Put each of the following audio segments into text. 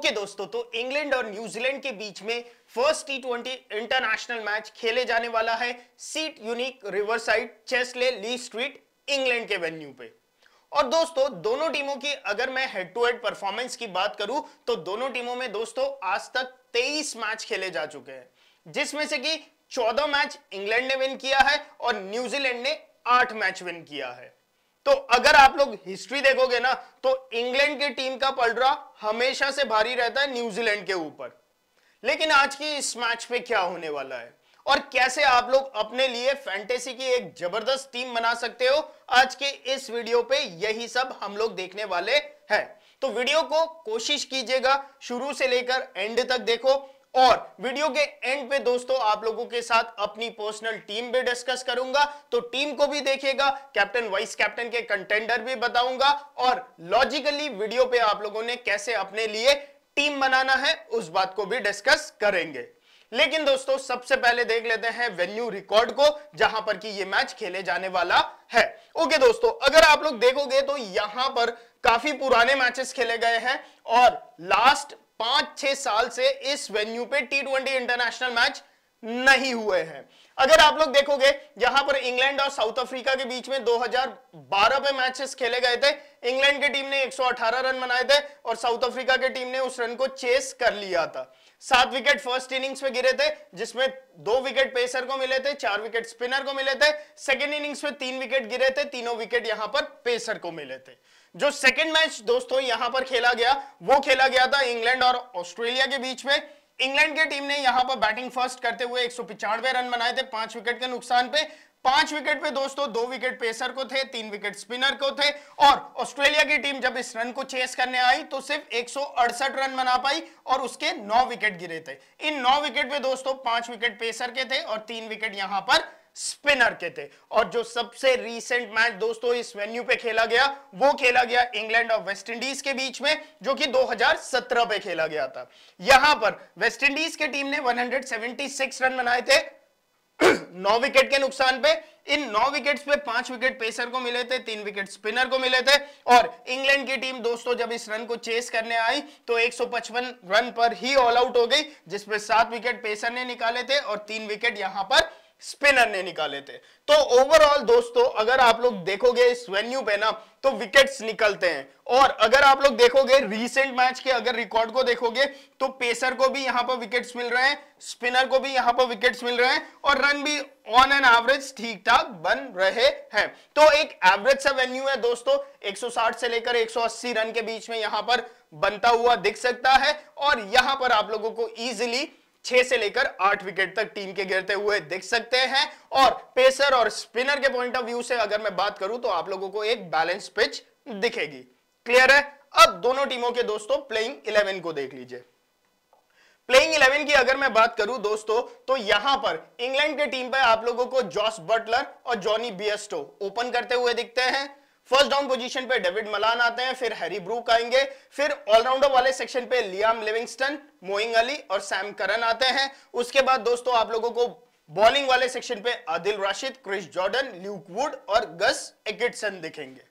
Okay okay दोस्तों तो England और न्यूजीलैंड के बीच में first T twenty international match खेले जाने वाला है Seat Unique Riverside le Street England के वेन्यू पे और दोस्तों दोनों टीमों की अगर मैं हेड टू हेड परफॉर्मेंस की बात करूं तो दोनों टीमों में दोस्तों आज तक 23 मैच खेले जा चुके हैं जिसमें से कि 14 मैच इंग्लैंड ने विन किया है और न्यूजीलैंड ने आठ मैच विन किया है तो अगर आप लोग हिस्ट्री देखोगे ना तो इंग्लैंड की टीम का पलड़ा हमेशा से भारी रहता है न्यूजीलैंड के ऊपर लेकिन आज की इस मैच में क्या होने वाला है और कैसे आप लोग अपने लिए फैंटेसी की एक जबरदस्त टीम बना सकते हो आज के इस वीडियो पे यही सब हम लोग देखने वाले हैं तो वीडियो को कोशिश कीजिएगा शुरू से लेकर एंड तक देखो और वीडियो के एंड पे दोस्तों आप लोगों के साथ अपनी पर्सनल टीम भी डिस्कस करूंगा तो टीम को भी देखेगा कैप्टन वाइस कैप्टन के कंटेंडर भी बताऊंगा और लॉजिकली वीडियो पे आप लोगों ने कैसे अपने लिए टीम बनाना है उस बात को भी डिस्कस करेंगे लेकिन दोस्तों सबसे पहले देख लेते हैं वेन्यू रिकॉर्ड को जहां पर कि ये मैच खेले जाने वाला है ओके दोस्तों अगर आप लोग देखोगे तो यहां पर काफी पुराने मैचेस खेले गए हैं और लास्ट पांच छह साल से इस वेन्यू पे टी ट्वेंटी इंटरनेशनल मैच नहीं हुए हैं अगर आप लोग देखोगे यहां पर इंग्लैंड और साउथ अफ्रीका के बीच में 2012 पे मैचेस खेले गए थे इंग्लैंड की टीम ने 118 रन बनाए थे और साउथ अफ्रीका की टीम ने उस रन को चेस कर लिया था सात विकेट फर्स्ट इनिंग्स में गिरे थे जिसमें दो विकेट पेसर को मिले थे चार विकेट स्पिनर को मिले थे सेकेंड इनिंग्स में तीन विकेट गिरे थे तीनों विकेट यहां पर पेसर को मिले थे जो सेकेंड मैच दोस्तों यहां पर खेला गया वो खेला गया था इंग्लैंड और ऑस्ट्रेलिया के बीच में इंग्लैंड की टीम ने यहां पर बैटिंग फर्स्ट करते हुए एक रन बनाए थे पांच विकेट के नुकसान पे पांच विकेट पे दोस्तों दो विकेट पेसर को थे तीन विकेट स्पिनर को थे और ऑस्ट्रेलिया की टीम जब इस रन को चेस करने आई तो सिर्फ एक रन बना पाई और उसके नौ विकेट गिरे थे इन नौ विकेट पे दोस्तों पांच विकेट पेसर के थे और तीन विकेट यहां पर स्पिनर के थे और जो सबसे रीसेंट मैच दोस्तों इस वेन्यू पे खेला गया वो खेला गया इंग्लैंड और वेस्टइंडीज के बीच में जो कि 2017 पे खेला गया था यहां पर वेस्टइंडीज के टीम ने 176 रन बनाए थे नौ विकेट के नुकसान पे इन नौ विकेट्स पे पांच विकेट पेसर को मिले थे तीन विकेट स्पिनर को मिले थे और इंग्लैंड की टीम दोस्तों जब इस रन को चेस करने आई तो 155 रन पर ही ऑल आउट हो गई जिसमें सात विकेट पेसर ने निकाले थे और तीन विकेट यहां पर स्पिनर ने निकाले थे तो ओवरऑल दोस्तों अगर आप लोग हम्म। देखोगे इस वेन्यू पे ना तो विकेट्स निकलते हैं और अगर आप लोग देखोगे रीसेंट मैच के अगर रिकॉर्ड को देखोगे तो पेसर को भी यहां पर विकेट्स मिल रहे हैं स्पिनर को भी यहां पर विकेट्स मिल रहे हैं और रन भी ऑन एन एवरेज ठीक ठाक बन रहे हैं तो एक एवरेज सा वेन्यू है दोस्तों 160 से लेकर 180 रन के बीच में यहां पर बनता हुआ दिख सकता है और यहां पर आप लोगों को इजिली छह से लेकर आठ विकेट तक टीम के गिरते हुए दिख सकते हैं और पेसर और स्पिनर के पॉइंट ऑफ व्यू से अगर मैं बात करूं तो आप लोगों को एक बैलेंस पिच दिखेगी क्लियर है अब दोनों टीमों के दोस्तों प्लेइंग इलेवन को देख लीजिए प्लेइंग इलेवन की अगर मैं बात करूं दोस्तों तो यहां पर इंग्लैंड के टीम पर आप लोगों को जॉस बटलर और जॉनी बियस्टो ओपन करते हुए दिखते हैं फर्स्ट डाउन पोजीशन पे डेविड मलान आते हैं फिर हैरी ब्रूक आएंगे फिर ऑलराउंडर वाले सेक्शन पे लियाम लिविंगस्टन मोइंग अली और सैम करन आते हैं उसके बाद दोस्तों आप लोगों को बॉलिंग वाले सेक्शन पे Adil Rashid Chris Jordan Luke Wood और गस एगिटसन दिखेंगे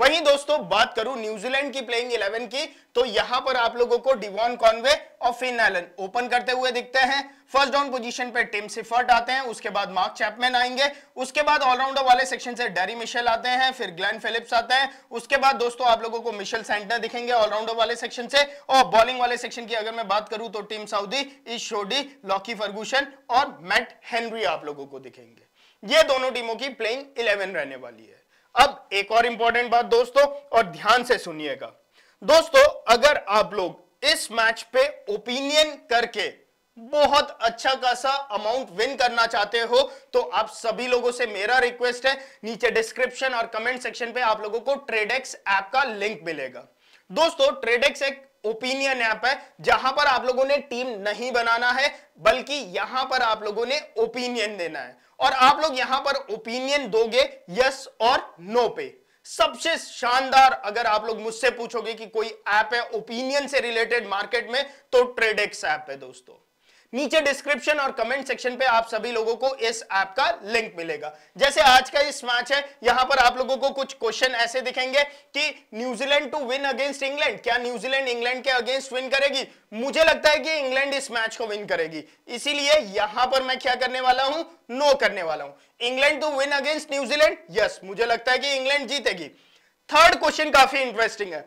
वहीं दोस्तों बात करूं न्यूजीलैंड की प्लेइंग इलेवन की तो यहां पर आप लोगों को डिवॉन कॉनवे और फिन एलन ओपन करते हुए दिखते हैं फर्स्ट डाउन पोजीशन पर टिम सिफर्ट आते हैं उसके बाद मार्क चैपमैन आएंगे उसके बाद ऑलराउंडर वाले सेक्शन से डेरी मिशेल आते हैं फिर ग्लैन फिलिप्स आते हैं उसके बाद दोस्तों आप लोगों को मिशेल सेंटर दिखेंगे ऑलराउंडर वाले सेक्शन से और बॉलिंग वाले सेक्शन की अगर मैं बात करूं तो team Southee Ish Sodhi Lockie Ferguson और मैट हेनरी आप लोगों को दिखेंगे ये दोनों टीमों की प्लेइंग इलेवन रहने वाली है अब एक और इंपॉर्टेंट बात दोस्तों और ध्यान से सुनिएगा दोस्तों अगर आप लोग इस मैच पे ओपिनियन करके बहुत अच्छा खासा अमाउंट विन करना चाहते हो तो आप सभी लोगों से मेरा रिक्वेस्ट है नीचे डिस्क्रिप्शन और कमेंट सेक्शन पे आप लोगों को ट्रेडेक्स ऐप का लिंक मिलेगा दोस्तों ट्रेडेक्स एक ओपिनियन ऐप है जहां पर आप लोगों ने टीम नहीं बनाना है बल्कि यहां पर आप लोगों ने ओपिनियन देना है और आप लोग यहां पर ओपिनियन दोगे यस और नो पे सबसे शानदार अगर आप लोग मुझसे पूछोगे कि कोई ऐप है ओपिनियन से रिलेटेड मार्केट में तो ट्रेडेक्स ऐप है दोस्तों नीचे डिस्क्रिप्शन और कमेंट सेक्शन पे आप सभी लोगों को इस ऐप का लिंक मिलेगा जैसे आज का इस मैच है यहां पर आप लोगों को कुछ क्वेश्चन ऐसे दिखेंगे कि New Zealand to win against England क्या न्यूजीलैंड इंग्लैंड के अगेंस्ट विन करेगी मुझे लगता है कि इंग्लैंड इस मैच को विन करेगी इसीलिए यहां पर मैं क्या करने वाला हूं नो करने वाला हूं England to win against New Zealand yes मुझे लगता है कि इंग्लैंड जीतेगी थर्ड क्वेश्चन काफी इंटरेस्टिंग है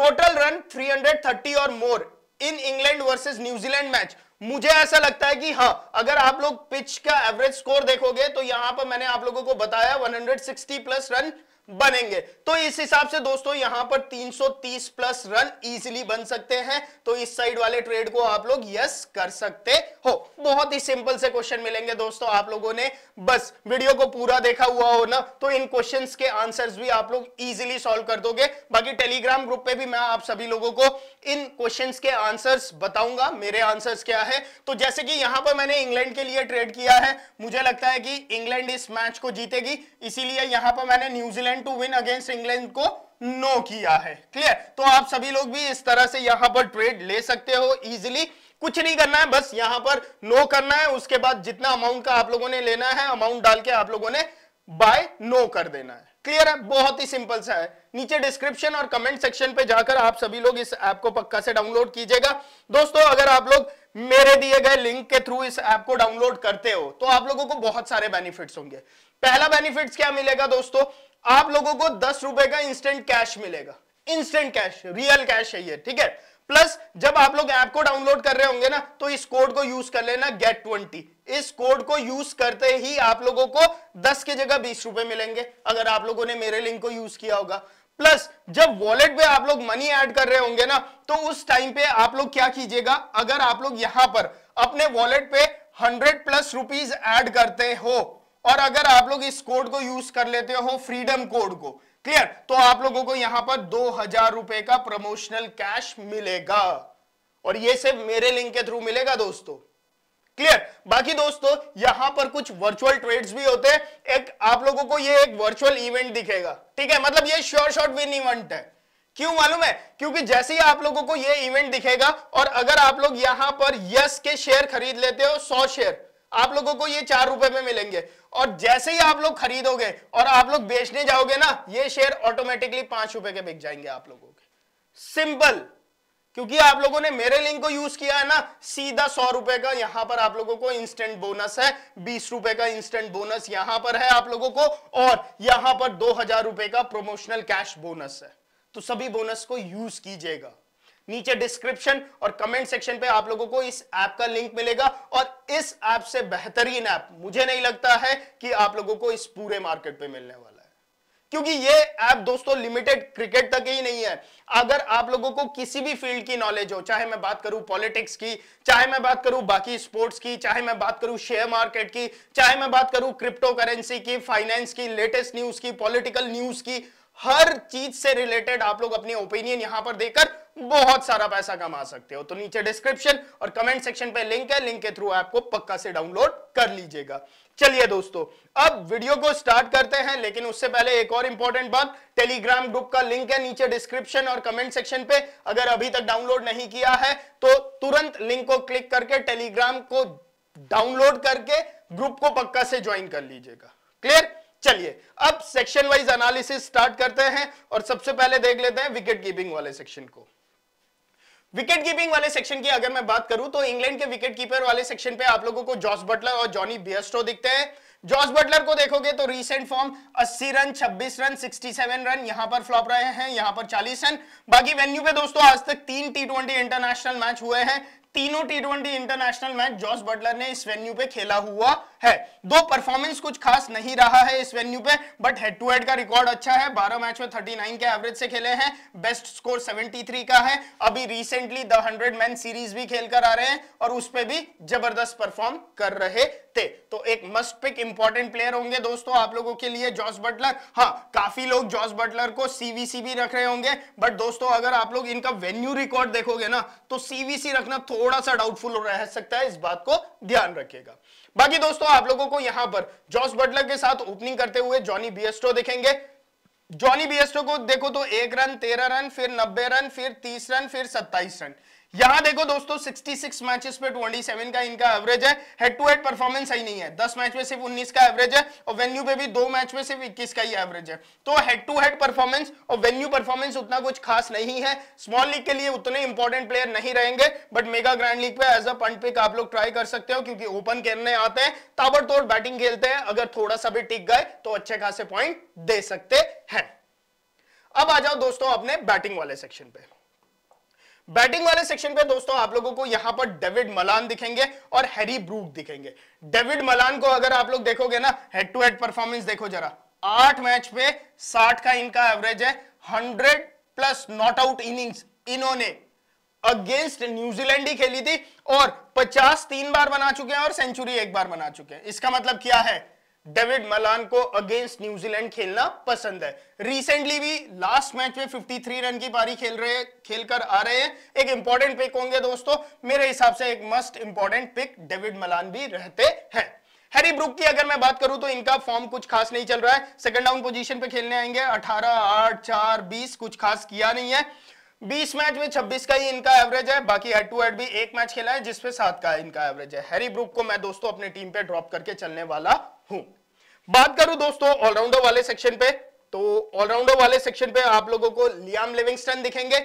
टोटल रन 330 और more in England versus New Zealand match मुझे ऐसा लगता है कि हाँ अगर आप लोग पिच का एवरेज स्कोर देखोगे तो यहां पर मैंने आप लोगों को बताया 160 प्लस रन बनेंगे तो इस हिसाब से दोस्तों यहां पर 330 प्लस रन इजीली बन सकते हैं तो इस साइड वाले ट्रेड को आप लोग यस कर सकते हो बहुत ही सिंपल से क्वेश्चन मिलेंगे दोस्तों आप लोगों ने बस वीडियो को पूरा देखा हुआ हो ना तो इन क्वेश्चंस के आंसर्स भी आप लोग इजीली सॉल्व कर दोगे बाकी टेलीग्राम ग्रुप पे भी मैं आप सभी लोगों को इन क्वेश्चन के आंसर बताऊंगा मेरे आंसर क्या है तो जैसे कि यहां पर मैंने इंग्लैंड के लिए ट्रेड किया है मुझे लगता है कि इंग्लैंड इस मैच को जीतेगी इसीलिए यहां पर मैंने New Zealand England to win against England को नो किया है क्लियर तो आप सभी लोग भी इस तरह से यहां पर ट्रेड ले सकते हो इजिली कुछ नहीं करना है बस यहां पर नो करना है उसके बाद जितना अमाउंट का आप लोगों ने लेना है अमाउंट डाल के आप लोगों ने बाय नो कर देना है क्लियर है बहुत ही सिंपल सा है नीचे डिस्क्रिप्शन और कमेंट सेक्शन पे जाकर आप सभी लोग इस ऐप को पक्का से डाउनलोड कीजिएगा दोस्तों अगर आप लोग मेरे दिए गए लिंक के थ्रू इस ऐप को डाउनलोड करते हो तो आप लोगों को बहुत सारे बेनिफिट्स होंगे पहला बेनिफिट्स क्या मिलेगा दोस्तों आप लोगों को दस रुपए का इंस्टेंट कैश मिलेगा इंस्टेंट कैश रियल कैश है ये ठीक है प्लस जब आप लोग ऐप को डाउनलोड कर रहे होंगे ना तो इस कोड को यूज कर लेना गेट ट्वेंटी इस कोड को यूज करते ही आप लोगों को दस के जगह बीस रुपए मिलेंगे अगर आप लोगों ने मेरे लिंक को यूज किया होगा प्लस जब वॉलेट पे आप लोग मनी ऐड कर रहे होंगे ना तो उस टाइम पे आप लोग क्या कीजिएगा अगर आप लोग यहां पर अपने वॉलेट पे हंड्रेड प्लस रुपीज ऐड करते हो और अगर आप लोग इस कोड को यूज कर लेते हो फ्रीडम कोड को क्लियर तो आप लोगों को यहां पर दो हजार रुपए का प्रमोशनल कैश मिलेगा और ये सिर्फ मेरे लिंक के थ्रू मिलेगा दोस्तों क्लियर बाकी दोस्तों यहां पर कुछ वर्चुअल ट्रेड्स भी होते हैं एक आप लोगों को ये एक वर्चुअल इवेंट दिखेगा ठीक है मतलब ये श्योर शॉर्ट विन इवेंट है क्यों मालूम है क्योंकि जैसे ही आप लोगों को ये इवेंट दिखेगा और अगर आप लोग यहां पर यस के शेयर खरीद लेते हो सौ शेयर आप लोगों को ये चार रुपए में मिलेंगे और जैसे ही आप लोग खरीदोगे और आप लोग बेचने जाओगे ना ये शेयर ऑटोमेटिकली पांच रुपए के बिक जाएंगे आप लोगों के सिंपल क्योंकि आप लोगों ने मेरे लिंक को यूज किया है ना सीधा सौ रुपए का यहां पर आप लोगों को इंस्टेंट बोनस है बीस रुपए का इंस्टेंट बोनस यहां पर है आप लोगों को और यहां पर दो हजार रुपए का प्रोमोशनल कैश बोनस है तो सभी बोनस को यूज कीजिएगा नीचे डिस्क्रिप्शन और कमेंट सेक्शन पे आप लोगों को इस ऐप का लिंक मिलेगा और इस ऐप से बेहतरीन ऐप मुझे नहीं लगता है कि आप लोगों को इस पूरे मार्केट पे मिलने वाला है क्योंकि ये ऐप दोस्तों लिमिटेड क्रिकेट तक ही नहीं है अगर आप लोगों को किसी भी फील्ड की नॉलेज हो चाहे मैं बात करूं पॉलिटिक्स की चाहे मैं बात करूं बाकी स्पोर्ट्स की चाहे मैं बात करूं शेयर मार्केट की चाहे मैं बात करूं क्रिप्टो करेंसी की फाइनेंस की लेटेस्ट न्यूज की पॉलिटिकल न्यूज की हर चीज से रिलेटेड आप लोग अपनी ओपिनियन यहां पर देकर बहुत सारा पैसा कमा सकते हो तो नीचे डिस्क्रिप्शन और कमेंट सेक्शन पे लिंक है लिंक के थ्रू आपको पक्का से डाउनलोड कर लीजिएगा चलिए दोस्तों अब वीडियो को स्टार्ट करते हैं लेकिन उससे पहले एक और इंपॉर्टेंट बात टेलीग्राम ग्रुप का लिंक है नीचे डिस्क्रिप्शन और कमेंट सेक्शन पे अगर अभी तक डाउनलोड नहीं किया है तो तुरंत लिंक को क्लिक करके टेलीग्राम को डाउनलोड करके ग्रुप को पक्का से ज्वाइन कर लीजिएगा क्लियर चलिए अब सेक्शन वाइज एनालिसिस स्टार्ट करते हैं और सबसे पहले देख लेते हैं विकेट कीपिंग वाले सेक्शन को विकेट कीपिंग वाले सेक्शन की अगर मैं बात करूं तो इंग्लैंड के विकेट कीपर वाले सेक्शन पे आप लोगों को जॉस बटलर और जॉनी बियस्टो दिखते हैं जॉस बटलर को देखोगे तो recent form 80 run 26 run 67 run यहां पर फ्लॉप रहे हैं यहां पर 40 रन बाकी वेन्यू पे दोस्तों आज तक तीन टी ट्वेंटी इंटरनेशनल मैच हुए हैं तीनों T twenty international match Jos Buttler ने इस वेन्यू पे खेला हुआ है दो परफॉर्मेंस कुछ खास नहीं रहा है इस वेन्यू पे बट हेड टू हेड का रिकॉर्ड अच्छा है 12 मैच में 39 के एवरेज से खेले हैं बेस्ट स्कोर 73 का है अभी रिसेंटली द 100 मैन सीरीज भी खेलकर आ रहे हैं और उस पर भी जबरदस्त परफॉर्म कर रहे थे तो एक मस्ट पिक इंपॉर्टेंट प्लेयर होंगे दोस्तों आप लोगों के लिए जॉस बटलर हाँ काफी लोग जॉस बटलर को सीवीसी भी रख रहे होंगे बट दोस्तों अगर आप लोग इनका वेन्यू रिकॉर्ड देखोगे ना तो सीवीसी रखना थोड़ा सा डाउटफुल रह सकता है इस बात को ध्यान रखिएगा बाकी दोस्तों आप लोगों को यहां पर जॉस बटलर के साथ ओपनिंग करते हुए जॉनी बियस्टो देखेंगे जॉनी बियस्टो को देखो तो एक रन तेरह रन फिर नब्बे रन फिर तीस रन फिर सत्ताईस रन यहां देखो दोस्तों 66 मैचेस पे 27 का इनका एवरेज है हेड टू हेड परफॉर्मेंस ही नहीं है 10 मैच में सिर्फ 19 का एवरेज है और वेन्यू पे भी दो मैच में सिर्फ 21 का ही एवरेज है तो हेड टू हेड परफॉर्मेंस और वेन्यू परफॉर्मेंस उतना कुछ खास नहीं है स्मॉल लीग के लिए उतने इंपॉर्टेंट प्लेयर नहीं रहेंगे बट मेगा ग्रैंड लीग पे एज अ पंट पिक आप लोग ट्राई कर सकते हो क्योंकि ओपन खेलने आते हैं ताबड़तोड़ बैटिंग खेलते हैं अगर थोड़ा सा भी टिक गए तो अच्छे खासे पॉइंट दे सकते हैं अब आ जाओ दोस्तों अपने बैटिंग वाले सेक्शन पे बैटिंग वाले सेक्शन पे दोस्तों आप लोगों को यहां पर डेविड मलान दिखेंगे और हैरी ब्रूक दिखेंगे डेविड मलान को अगर आप लोग देखोगे ना हेड टू हेड परफॉर्मेंस देखो जरा आठ मैच पे साठ का इनका एवरेज है hundred plus not out innings इन्होंने अगेंस्ट न्यूजीलैंड ही खेली थी और पचास तीन बार बना चुके हैं और सेंचुरी एक बार बना चुके हैं इसका मतलब क्या है डेविड मलान को अगेंस्ट न्यूजीलैंड खेलना पसंद है रिसेंटली भी लास्ट मैच में 53 रन की पारी खेल रहे खेलकर आ रहे हैं एक इंपॉर्टेंट पिक होंगे दोस्तों मेरे हिसाब से एक must important pick David Malan भी रहते हैं हैरी ब्रुक की अगर मैं बात करूं तो इनका फॉर्म कुछ खास नहीं चल रहा है सेकंड डाउन पोजीशन पे खेलने आएंगे 18 8 4 20 कुछ खास किया नहीं है 20 मैच में 26 का ही इनका एवरेज है बाकी हेड टू हेड भी एक मैच खेला है जिसपे सात का इनका एवरेज है हैरी ब्रुक को मैं दोस्तों अपने टीम पे ड्रॉप करके चलने वाला हूं बात करूं दोस्तों ऑलराउंडर वाले सेक्शन पे तो ऑलराउंडर वाले सेक्शन पे आप लोगों को लियाम लिविंगस्टन दिखेंगे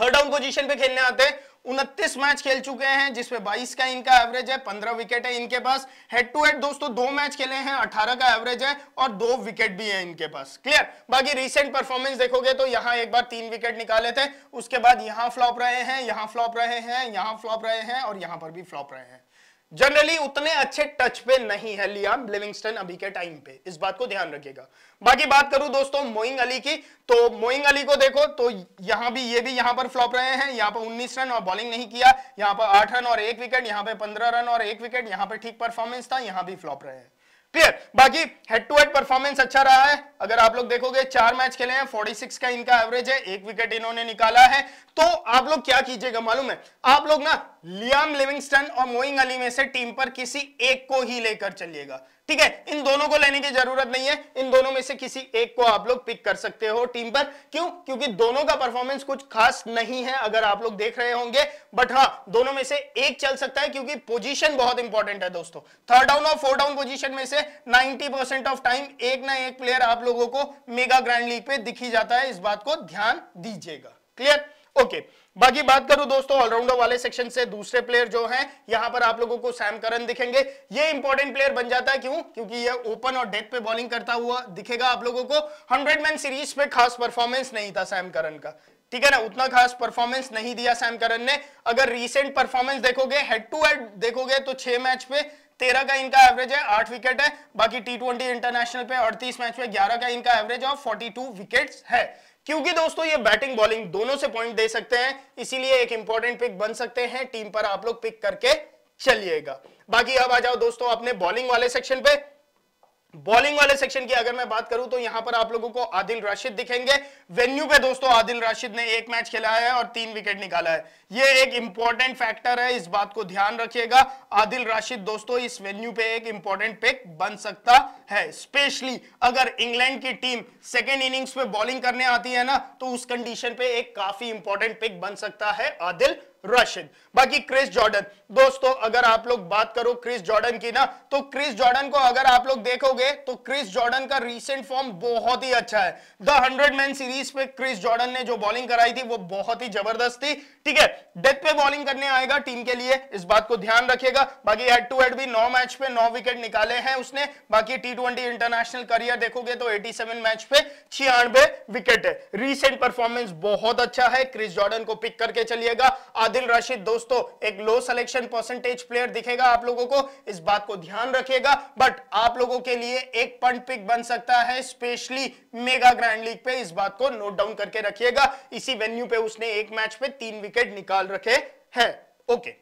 थर्ड डाउन पोजीशन पे खेलने आते हैं उनतीस मैच खेल चुके हैं जिसमें 22 का इनका एवरेज है 15 विकेट है इनके पास हेड टू हेड दोस्तों दो मैच खेले हैं 18 का एवरेज है और दो विकेट भी है इनके पास क्लियर बाकी रिसेंट परफॉर्मेंस देखोगे तो यहां एक बार तीन विकेट निकाले थे उसके बाद यहां फ्लॉप रहे हैं यहां फ्लॉप रहे हैं यहां फ्लॉप रहे हैं और यहां पर भी फ्लॉप रहे हैं जनरली उतने अच्छे टच पे नहीं है लियाम लिविंगस्टन अभी के टाइम पे इस बात को ध्यान रखिएगा बाकी बात करूं दोस्तों मोइंग अली की तो मोइंग अली को देखो तो यहां भी ये भी यहां पर फ्लॉप रहे हैं यहां पर 19 रन और बॉलिंग नहीं किया यहां पर आठ रन और एक विकेट यहां पर पंद्रह रन और एक विकेट यहां पर ठीक परफॉर्मेंस था यहां भी फ्लॉप रहे हैं क्लियर बाकी हेड टू हेड परफॉर्मेंस अच्छा रहा है अगर आप लोग देखोगे चार मैच खेले हैं 46 का इनका एवरेज है एक विकेट इन्होंने निकाला है तो आप लोग क्या कीजिएगा मालूम है आप लोग ना लियाम लिविंगस्टन और मोइंग अली में से टीम पर किसी एक को ही लेकर चलिएगा ठीक है इन दोनों को लेने की जरूरत नहीं है इन दोनों में से किसी एक को आप लोग पिक कर सकते हो टीम पर क्यों क्योंकि दोनों का परफॉर्मेंस कुछ खास नहीं है अगर आप लोग देख रहे होंगे बट हाँ दोनों में से एक चल सकता है क्योंकि पोजीशन बहुत इंपॉर्टेंट है दोस्तों थर्ड डाउन और फोर्थ डाउन पोजिशन में से नाइनटी ऑफ टाइम एक ना एक प्लेयर आप लोगों को मेगा ग्रैंड लीग पे दिखी जाता है इस बात को ध्यान दीजिएगा क्लियर ओके बाकी बात करूं दोस्तों ऑलराउंडर वाले सेक्शन से दूसरे प्लेयर जो हैं यहां पर आप लोगों को सैम करन दिखेंगे ये इंपॉर्टेंट प्लेयर बन जाता है क्यों क्योंकि ये ओपन और डेथ पे बॉलिंग करता हुआ दिखेगा आप लोगों को हंड्रेड मैन सीरीज पे खास परफॉर्मेंस नहीं था सैम करन का ठीक है ना उतना खास परफॉर्मेंस नहीं दिया सैम करन ने अगर रिसेंट परफॉर्मेंस देखोगे हेड टू हेड देखोगे तो छह मैच पे तेरह का इनका एवरेज है आठ विकेट है बाकी टी ट्वेंटी इंटरनेशनल पे अड़तीस मैच में ग्यारह का इनका एवरेज और फोर्टी टू विकेट है क्योंकि दोस्तों ये बैटिंग बॉलिंग दोनों से पॉइंट दे सकते हैं इसीलिए एक इंपॉर्टेंट पिक बन सकते हैं टीम पर आप लोग पिक करके चलिएगा बाकी अब आ जाओ दोस्तों अपने बॉलिंग वाले सेक्शन पे बॉलिंग वाले सेक्शन की अगर मैं बात करूं तो यहां पर आप लोगों को आदिल राशिद दिखेंगे वेन्यू पे दोस्तों आदिल राशिद ने एक मैच खेला है और तीन विकेट निकाला है ये एक इंपॉर्टेंट फैक्टर है इस बात को ध्यान रखिएगा आदिल राशिद दोस्तों इस वेन्यू पे एक इंपॉर्टेंट पिक बन सकता है स्पेशली अगर इंग्लैंड की टीम सेकेंड इनिंग्स में बॉलिंग करने आती है ना तो उस कंडीशन पे एक काफी इंपॉर्टेंट पिक बन सकता है आदिल रशियन बाकी क्रिस जॉर्डन दोस्तों अगर आप लोग बात करो क्रिस जॉर्डन की ना तो क्रिस जॉर्डन को अगर आप लोग देखोगे तो क्रिस जॉर्डन का रीसेंट फॉर्म बहुत ही अच्छा है द हंड्रेड मैन सीरीज पे क्रिस जॉर्डन ने जो बॉलिंग कराई थी वो बहुत ही जबरदस्त थी ठीक है डेथ पे बॉलिंग करने आएगा टीम के लिए इस बात को ध्यान रखिएगा बाकी हेड टू हेड भी नौ मैच पे नौ विकेट निकाले हैं उसने बाकी टी इंटरनेशनल करियर देखोगे तो सेवन मैच पे छियानवे विकेट है रिसेंट परफॉर्मेंस बहुत अच्छा है क्रिस जॉर्डन को पिक करके चलिएगा आदिल राशिद दोस्तों एक लो सिलेक्शन परसेंटेज प्लेयर दिखेगा आप लोगों को इस बात को ध्यान रखिएगा बट आप लोगों के लिए एक पंट पिक बन सकता है स्पेशली मेगा ग्रैंड लीग पे इस बात को नोट डाउन करके रखिएगा इसी वेन्यू पे उसने एक मैच पे तीन विकेट निकाल रखे हैं ओके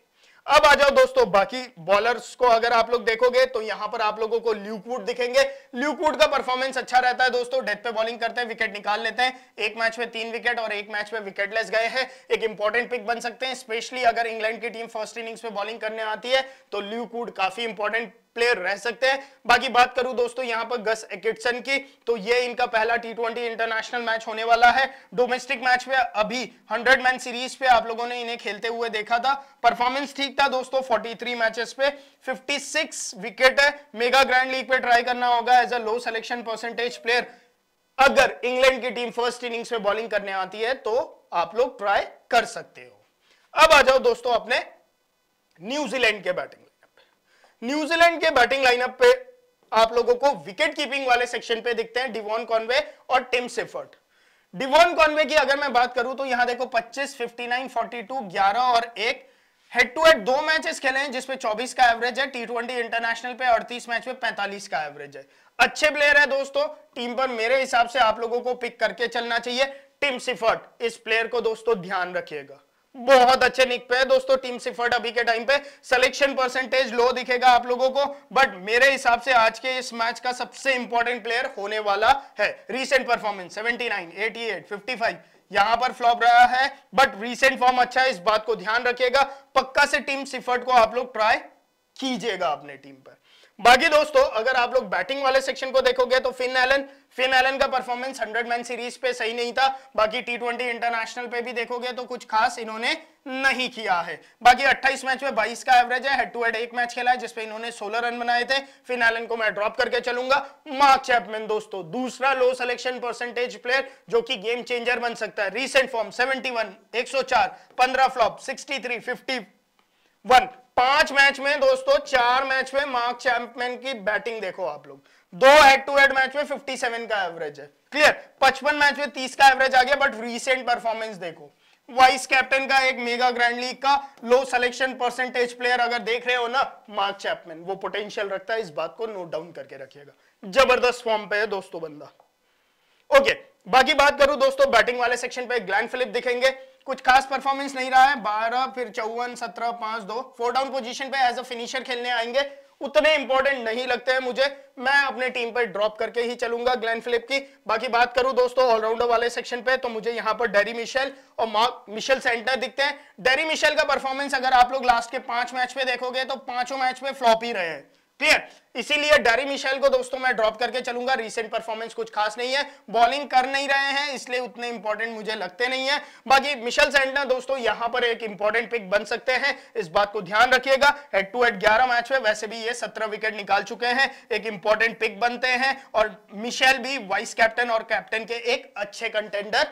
अब आ जाओ दोस्तों बाकी बॉलर्स को अगर आप लोग देखोगे तो यहां पर आप लोगों को ल्यूकवुड दिखेंगे ल्यूकवुड का परफॉर्मेंस अच्छा रहता है दोस्तों डेथ पे बॉलिंग करते हैं विकेट निकाल लेते हैं एक मैच में तीन विकेट और एक मैच में विकेटलेस गए हैं एक इंपॉर्टेंट पिक बन सकते हैं स्पेशली अगर इंग्लैंड की टीम फर्स्ट इनिंग्स में बॉलिंग करने आती है तो ल्यूकवुड काफी इंपॉर्टेंट प्लेयर रह सकते हैं बाकी बात करूं दोस्तों यहां पर गस एकेटसन की तो ये इनका पहला टी ट्वेंटी इंटरनेशनल मैच होने वाला है डोमेस्टिक मैच पे अभी हंड्रेड मैन सीरीज पे आप लोगों ने इन्हें खेलते हुए देखा था परफॉर्मेंस ठीक था दोस्तों 43 मैचेस पे 56 विकेट है मेगा ग्रैंड लीग पे ट्राई करना होगा as a low selection percentage player अगर इंग्लैंड की टीम फर्स्ट इनिंग्स में बॉलिंग करने आती है तो आप लोग ट्राई कर सकते हो अब आ जाओ दोस्तों अपने न्यूजीलैंड के बैटिंग न्यूजीलैंड के बैटिंग लाइनअप पे आप लोगों को विकेट कीपिंग वाले सेक्शन पे दिखते हैं डिवॉन कॉन्वे और टिम सेफर्ट डिवॉन कॉनवे की अगर मैं बात करूं तो यहां देखो 25, 59, 42, 11 और एक हेड टू हेड दो मैचेस खेले हैं जिसपे 24 का एवरेज है टी ट्वेंटी इंटरनेशनल पे 38 मैच में 45 का एवरेज है अच्छे प्लेयर है दोस्तों टीम पर मेरे हिसाब से आप लोगों को पिक करके चलना चाहिए टिम सिफर्ट इस प्लेयर को दोस्तों ध्यान रखिएगा बहुत अच्छे निक पे है दोस्तों टीम सिफर्ट अभी के टाइम पे सिलेक्शन परसेंटेज लो दिखेगा आप लोगों को बट मेरे हिसाब से आज के इस मैच का सबसे इंपॉर्टेंट प्लेयर होने वाला है रीसेंट परफॉर्मेंस 79, 88, 55 यहां पर फ्लॉप रहा है बट रीसेंट फॉर्म अच्छा है इस बात को ध्यान रखिएगा पक्का से टीम सिफर्ट को आप लोग ट्राई कीजिएगा अपने टीम पर बाकी दोस्तों अगर आप लोग बैटिंग वाले सेक्शन को देखोगे तो फिन एलन फिन एलन का परफॉर्मेंस 100 मैन सीरीज पे सही नहीं था बाकी टी ट्वेंटी इंटरनेशनल पे भी देखोगे तो कुछ खास इन्होंने नहीं किया है बाकी 28 मैच में 22 का एवरेज है हेड टू हेड एक मैच खेला है जिसपे इन्होंने 16 रन बनाए थे फिन एलन को मैं ड्रॉप करके चलूंगा मार्क चैपमैन दोस्तों दूसरा लो सिलेक्शन परसेंटेज प्लेयर जो कि गेम चेंजर बन सकता है recent form seventy one flop sixty three पांच मैच में दोस्तों चार मैच में मार्क चैंपियन की बैटिंग देखो आप लोग दो हेड टू हेड मैच में फिफ्टी सेवन का एवरेज है क्लियर पचपन मैच में तीस का एवरेज आ गया बट रिसेंट परफॉर्मेंस देखो वाइस कैप्टन का एक मेगा ग्रैंड लीग का लो सिलेक्शन परसेंटेज प्लेयर अगर देख रहे हो ना मार्क चैपमैन वो पोटेंशियल रखता है इस बात को नोट डाउन करके रखिएगा जबरदस्त फॉर्म पे है दोस्तों बंदा ओके okay, बाकी बात करूं दोस्तों बैटिंग वाले सेक्शन पे ग्लैंड फिलिप दिखेंगे कुछ खास परफॉर्मेंस नहीं रहा है बारह फिर चौवन सत्रह पांच दो फोर डाउन पोजिशन पे एज अ फिनिशर खेलने आएंगे उतने इंपॉर्टेंट नहीं लगते हैं मुझे मैं अपने टीम पर ड्रॉप करके ही चलूंगा ग्लैन फिलिप की बाकी बात करूं दोस्तों ऑलराउंडर वाले सेक्शन पे तो मुझे यहां पर डेरी मिशेल और मार्क मिशेल सेंटर दिखते हैं डेरी मिशेल का परफॉर्मेंस अगर आप लोग लास्ट के पांच मैच में देखोगे तो पांचों मैच में फ्लॉप ही रहे हैं क्लियर इसीलिए डेरी मिशेल को दोस्तों मैं ड्रॉप करके चलूंगा रीसेंट परफॉर्मेंस कुछ खास नहीं है बॉलिंग कर नहीं रहे हैं इसलिए उतने इंपॉर्टेंट मुझे लगते नहीं है बाकी मिशेल सेंटनर दोस्तों यहां पर एक इंपॉर्टेंट पिक बन सकते हैं इस बात को ध्यान रखिएगा हेड टू हेड ग्यारह मैच में वैसे भी ये सत्रह विकेट निकाल चुके हैं एक इंपॉर्टेंट पिक बनते हैं और मिशेल भी वाइस कैप्टन और कैप्टन के एक अच्छे कंटेंडर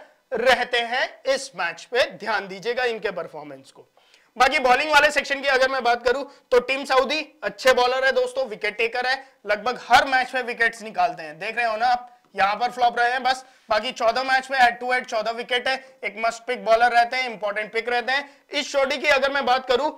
रहते हैं इस मैच पे ध्यान दीजिएगा इनके परफॉर्मेंस को बाकी बॉलिंग वाले सेक्शन की अगर मैं बात करूं तो टीम सऊदी अच्छे बॉलर है दोस्तों विकेट टेकर है लगभग हर मैच में विकेट्स निकालते हैं देख रहे हो ना आप यहां पर फ्लॉप रहे हैं बस बाकी चौदह मैच में एट टू एट चौदह विकेट है एक मस्ट पिक बॉलर रहते हैं इंपॉर्टेंट पिक रहते हैं इस शोडी की अगर मैं बात करूं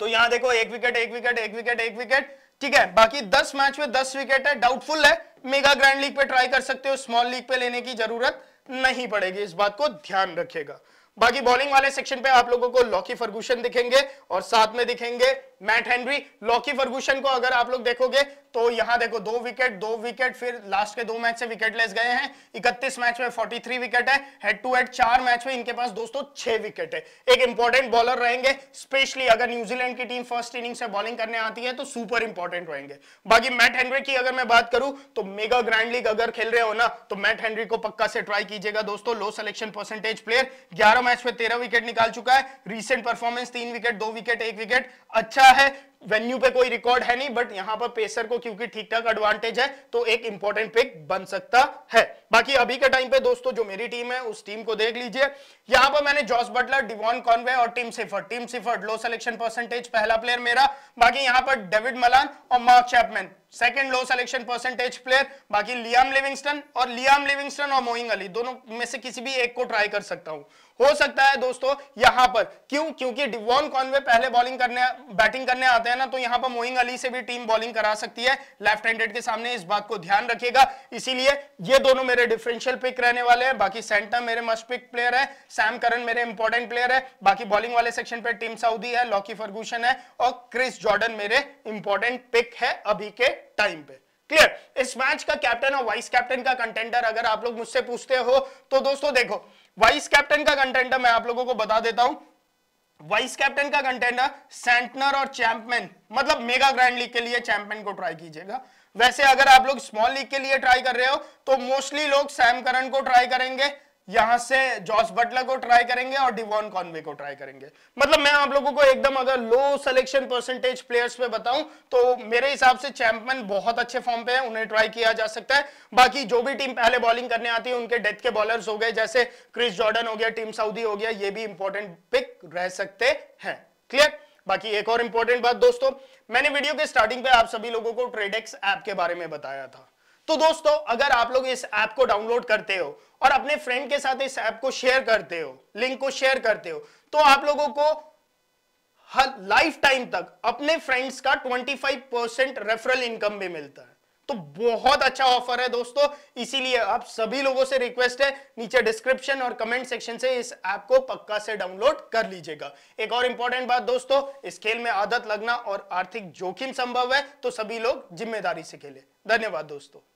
तो यहां देखो एक विकेट एक विकेट एक विकेट एक विकेट ठीक है बाकी दस मैच में दस विकेट है डाउटफुल है मेगा ग्रैंड लीग पे ट्राई कर सकते हो स्मॉल लीग पे लेने की जरूरत नहीं पड़ेगी इस बात को ध्यान रखेगा बाकी बॉलिंग वाले सेक्शन पे आप लोगों को लॉकी फर्गूशन दिखेंगे और साथ में दिखेंगे मैट हेनरी लॉकी फर्गूशन को अगर आप लोग देखोगे तो यहां देखो दो विकेट दो विकेट फिर लास्ट के दो मैच से विकेट लेस गए हैं 31 मैच में 43 विकेट है हेड टू हेड चार मैच में इनके पास दोस्तों छह विकेट है एक इंपॉर्टेंट बॉलर रहेंगे स्पेशली अगर न्यूजीलैंड की टीम फर्स्ट इनिंग से बॉलिंग करने आती है तो सुपर इंपॉर्टेंट रहेंगे बाकी मैट हेनरी की अगर मैं बात करूं तो मेगा ग्रैंड लीग अगर खेल रहे हो ना तो मैट हेनरी को पक्का से ट्राई कीजिएगा दोस्तों लो सिलेक्शन परसेंटेज प्लेयर ग्यारह मैच में तेरह विकेट निकाल चुका है रिसेंट परफॉर्मेंस तीन विकेट दो विकेट एक विकेट अच्छा है वेन्यू पे कोई रिकॉर्ड है नहीं बट यहां पर पेसर को क्योंकि ठीक ठाक एडवांटेज है तो एक इंपॉर्टेंट पिक बन सकता है बाकी अभी के टाइम पे दोस्तों जो मेरी टीम है उस टीम को देख लीजिए यहां पर मैंने जॉस बटलर डिवॉन कॉनवे और Tim Seifert Tim Seifert low selection percentage पहला प्लेयर मेरा बाकी यहां पर डेविड मलान और Mark Chapman second low selection percentage player बाकी लियाम लिविंगस्टन और लियाम लिविंगस्टन और मोइंग अली दोनों में से किसी भी एक को ट्राई कर सकता हूं हो सकता है दोस्तों यहां पर क्यों क्योंकि डिवॉन कॉनवे पहले बॉलिंग करने बैटिंग करने आते आते हैं ना तो यहां पर मोइंग अली से भी टीम बॉलिंग करा सकती है लेफ्ट हैंडेड के सामने इस बात को ध्यान रखिएगा इसीलिए ये दोनों मेरे डिफरेंशियल पिक रहने वाले हैं बाकी सेंटर मेरे मस्ट पिक प्लेयर है सैम करन मेरे इंपॉर्टेंट प्लेयर है बाकी बॉलिंग वाले सेक्शन पर टीम साउदी है लॉकी फर्गूशन है और क्रिस जॉर्डन मेरे इंपॉर्टेंट पिक है अभी के टाइम पे क्लियर इस मैच का कैप्टन और वाइस कैप्टन का कंटेंडर अगर आप लोग मुझसे पूछते हो तो दोस्तों देखो वाइस कैप्टन का कंटेंडर मैं आप लोगों को बता देता हूं वाइस कैप्टन का कंटेंडर सेंटनर और चैंपियन मतलब मेगा ग्रैंड लीग के लिए चैंपियन को ट्राई कीजिएगा वैसे अगर आप लोग स्मॉल लीग के लिए ट्राई कर रहे हो तो मोस्टली लोग सैम करन को ट्राई करेंगे यहां से जॉस बटलर को ट्राई करेंगे और डिवॉन कॉनवे को ट्राई करेंगे मतलब मैं आप लोगों को एकदम अगर लो सिलेक्शन परसेंटेज प्लेयर्स पे बताऊं तो मेरे हिसाब से चैंपियन बहुत अच्छे फॉर्म पे हैं उन्हें ट्राई किया जा सकता है बाकी जो भी टीम पहले बॉलिंग करने आती है उनके डेथ के बॉलर्स हो गए जैसे क्रिस जॉर्डन हो गया टीम सऊदी हो गया ये भी इंपॉर्टेंट पिक रह सकते हैं क्लियर बाकी एक और इंपॉर्टेंट बात दोस्तों मैंने वीडियो के स्टार्टिंग पे आप सभी लोगों को ट्रेडेक्स ऐप के बारे में बताया था तो दोस्तों अगर आप लोग इस ऐप को डाउनलोड करते हो और अपने फ्रेंड के साथ इस ऐप को शेयर करते हो लिंक को शेयर करते हो तो आप लोगों को लाइफ टाइम तक अपने फ्रेंड्स का 25 परसेंट रेफरल इनकम भी मिलता है तो बहुत अच्छा ऑफर है दोस्तों इसीलिए आप सभी लोगों से रिक्वेस्ट है नीचे डिस्क्रिप्शन और कमेंट सेक्शन से इस ऐप को पक्का से डाउनलोड कर लीजिएगा एक और इंपॉर्टेंट बात दोस्तों इस खेल में आदत लगना और आर्थिक जोखिम संभव है तो सभी लोग जिम्मेदारी से खेले धन्यवाद दोस्तों